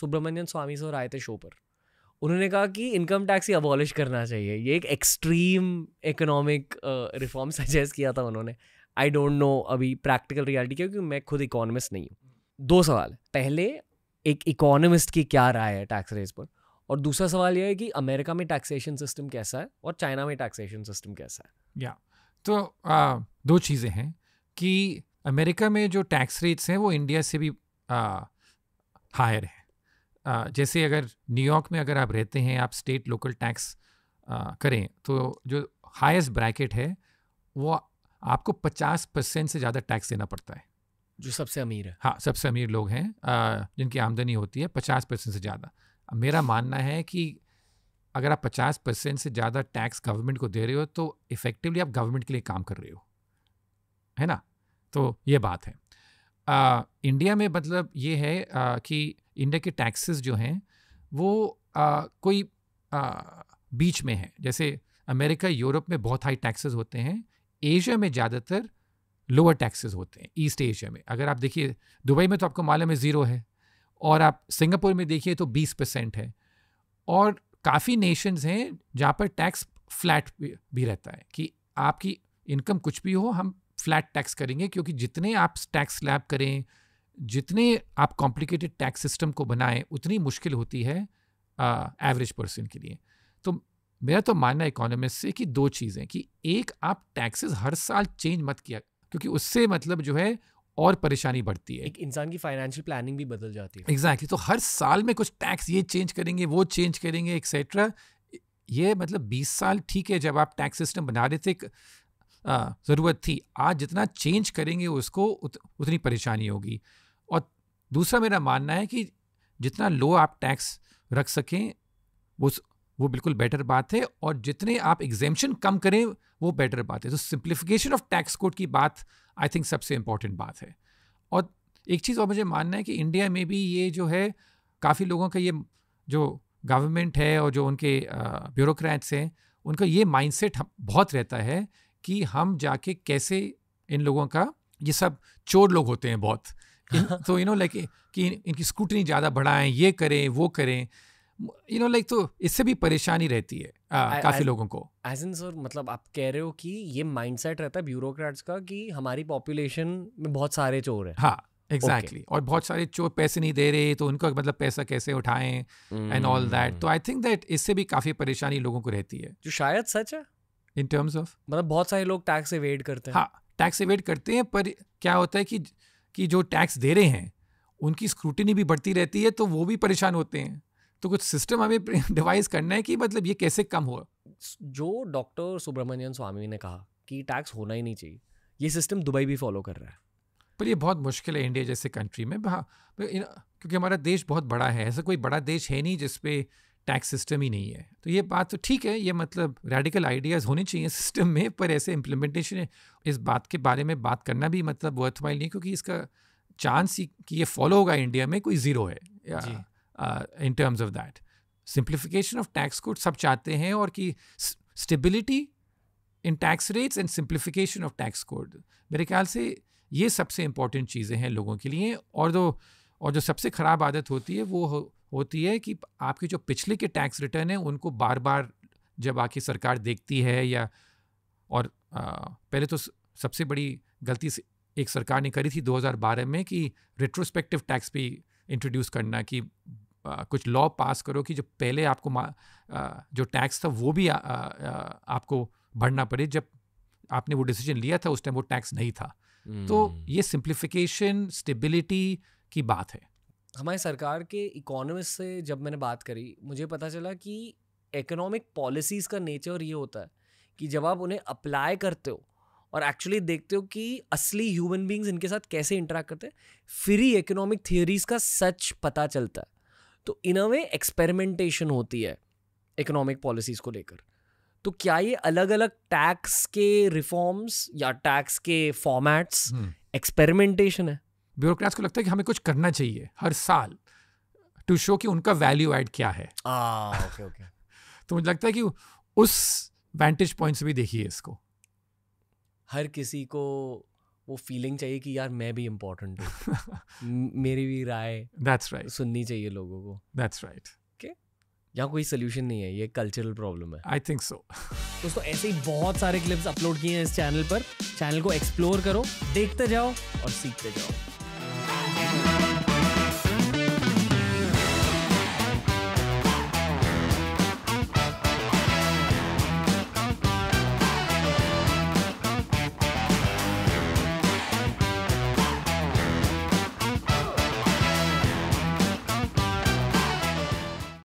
सुब्रमण्यम स्वामी से और आए थे शो पर उन्होंने कहा कि इनकम टैक्स ही अबॉलिश करना चाहिए ये एक एक्सट्रीम इकोनॉमिक रिफॉर्म सजेस्ट किया था उन्होंने आई डोंट नो अभी प्रैक्टिकल रियलिटी क्योंकि मैं खुद इकोनॉमिस्ट नहीं हूँ दो सवाल पहले एक इकोनॉमिस्ट की क्या राय है टैक्स रेज पर और दूसरा सवाल यह है कि अमेरिका में टैक्सेशन सिस्टम कैसा है और चाइना में टैक्सेशन सिस्टम कैसा है या तो आ, दो चीज़ें हैं कि अमेरिका में जो टैक्स रेट्स हैं वो इंडिया से भी हायर है जैसे अगर न्यूयॉर्क में अगर आप रहते हैं आप स्टेट लोकल टैक्स करें तो जो हाईएस्ट ब्रैकेट है वो आपको पचास परसेंट से ज़्यादा टैक्स देना पड़ता है जो सबसे अमीर है हाँ सबसे अमीर लोग हैं जिनकी आमदनी होती है पचास परसेंट से ज़्यादा मेरा मानना है कि अगर आप पचास परसेंट से ज़्यादा टैक्स गवर्नमेंट को दे रहे हो तो इफ़ेक्टिवली आप गवर्नमेंट के लिए काम कर रहे हो है ना तो ये बात है आ, इंडिया में मतलब ये है आ, कि इंडिया के टैक्सेस जो हैं वो आ, कोई आ, बीच में है जैसे अमेरिका यूरोप में बहुत हाई टैक्सेस होते हैं एशिया में ज़्यादातर लोअर टैक्सेस होते हैं ईस्ट एशिया में अगर आप देखिए दुबई में तो आपको मालूम है ज़ीरो है और आप सिंगापुर में देखिए तो बीस परसेंट है और काफ़ी नेशंस हैं जहाँ पर टैक्स फ्लैट भी रहता है कि आपकी इनकम कुछ भी हो हम फ्लैट टैक्स करेंगे क्योंकि जितने आप टैक्स स्लैब करें जितने आप कॉम्प्लिकेटेड टैक्स सिस्टम को बनाएं उतनी मुश्किल होती है एवरेज पर्सन के लिए तो मेरा तो मानना इकोनॉमिस्ट से कि दो चीज़ें कि एक आप टैक्सेस हर साल चेंज मत किया क्योंकि उससे मतलब जो है और परेशानी बढ़ती है एक इंसान की फाइनेंशियल प्लानिंग भी बदल जाती है एग्जैक्टली exactly. तो हर साल में कुछ टैक्स ये चेंज करेंगे वो चेंज करेंगे एक्सेट्रा ये मतलब 20 साल ठीक है जब आप टैक्स सिस्टम बना रहे थे हाँ, ज़रूरत थी आज जितना चेंज करेंगे उसको उत, उतनी परेशानी होगी और दूसरा मेरा मानना है कि जितना लो आप टैक्स रख सकें वो वो बिल्कुल बेटर बात है और जितने आप एग्जेम्शन कम करें वो बेटर बात है तो सिंप्लीफिकेशन ऑफ टैक्स कोड की बात आई थिंक सबसे इम्पॉर्टेंट बात है और एक चीज़ और मुझे मानना है कि इंडिया में भी ये जो है काफ़ी लोगों का ये जो गवर्नमेंट है और जो उनके ब्यूरोक्रेट्स हैं उनका ये माइंडसेट बहुत रहता है कि हम जाके कैसे इन लोगों का ये सब चोर लोग होते हैं बहुत तो यू नो लाइक कि इन, इनकी स्कूटनी ज़्यादा बढ़ाएं ये करें वो करें यू नो लाइक तो इससे भी परेशानी रहती है आ, I, काफी I, लोगों को एज इन सर मतलब आप कह रहे हो कि ये माइंडसेट रहता है ब्यूरोक्रेट्स का कि हमारी पॉपुलेशन में बहुत सारे चोर हैं हाँ एग्जैक्टली exactly. okay. और बहुत सारे चोर पैसे नहीं दे रहे तो उनका मतलब पैसा कैसे उठाएं एंड ऑल दैट तो आई थिंक दैट इससे भी काफी परेशानी लोगों को रहती है जो शायद सच है इन टर्म्स ऑफ मतलब बहुत सारे लोग टैक्स एवेड करते हैं हाँ टैक्स एवेड करते हैं पर क्या होता है कि कि जो टैक्स दे रहे हैं उनकी स्क्रूटनी भी बढ़ती रहती है तो वो भी परेशान होते हैं तो कुछ सिस्टम हमें डिवाइस करना है कि मतलब ये कैसे कम हो जो डॉक्टर सुब्रमण्यन स्वामी ने कहा कि टैक्स होना ही नहीं चाहिए ये सिस्टम दुबई भी फॉलो कर रहा है पर ये बहुत मुश्किल है इंडिया जैसे कंट्री में हाँ क्योंकि हमारा देश बहुत बड़ा है ऐसा कोई बड़ा देश है नहीं जिसपे टैक्स सिस्टम ही नहीं है तो ये बात तो ठीक है ये मतलब रेडिकल आइडियाज़ होने चाहिए सिस्टम में पर ऐसे इम्प्लीमेंटेशन इस बात के बारे में बात करना भी मतलब वर्थवाइल नहीं क्योंकि इसका चांस ही कि ये फॉलो होगा इंडिया में कोई ज़ीरो है in terms of that simplification of tax को सब चाहते हैं और कि stability in tax rates and simplification of tax code मेरे ख्याल से ये सबसे इंपॉर्टेंट चीज़ें हैं लोगों के लिए और जो और जो सबसे ख़राब आदत होती है वो होती है कि आपके जो पिछले के टैक्स रिटर्न है उनको बार बार जब आके सरकार देखती है या और आ, पहले तो सबसे बड़ी गलती एक सरकार ने करी थी 2012 में कि रेट्रोस्पेक्टिव टैक्स भी इंट्रोड्यूस करना कि आ, कुछ लॉ पास करो कि जो पहले आपको आ, जो टैक्स था वो भी आ, आ, आ, आपको भरना पड़े जब आपने वो डिसीजन लिया था उस टाइम वो टैक्स नहीं था hmm. तो हम्म। ये सिंप्लीफिकेशन स्टेबिलिटी की बात है हमारे सरकार के इकोनॉमिस्ट से जब मैंने बात करी मुझे पता चला कि इकोनॉमिक पॉलिसीज़ का नेचर ये होता है कि जब आप उन्हें अप्लाई करते हो और एक्चुअली देखते हो कि असली ह्यूमन बींग्स इनके साथ कैसे इंटरेक्ट करते हैं फिर ही इकोनॉमिक थियोरीज़ का सच पता चलता है तो इन अ वे एक्सपेरिमेंटेशन होती है इकोनॉमिक पॉलिसीज़ को लेकर तो क्या ये अलग अलग टैक्स के रिफॉर्म्स या टैक्स के फॉर्मेट्स हम्म। एक्सपेरिमेंटेशन है ब्यूरोक्रेट्स को लगता है कि हमें कुछ करना चाहिए हर साल टू शो कि उनका वैल्यू ऐड क्या है तो मुझे लगता है कि उस वेंटेज पॉइंट से भी देखिए इसको हर किसी को वो फीलिंग चाहिए कि यार मैं भी इम्पोर्टेंट हूँ मेरी भी राय दैट्स राइट सुननी चाहिए लोगों को दैट्स राइट यहाँ कोई सोल्यूशन नहीं है ये कल्चरल प्रॉब्लम है आई थिंक सो दोस्तों ऐसे ही बहुत सारे क्लिप्स अपलोड किए हैं इस चैनल पर चैनल को एक्सप्लोर करो देखते जाओ और सीखते जाओ Thank you.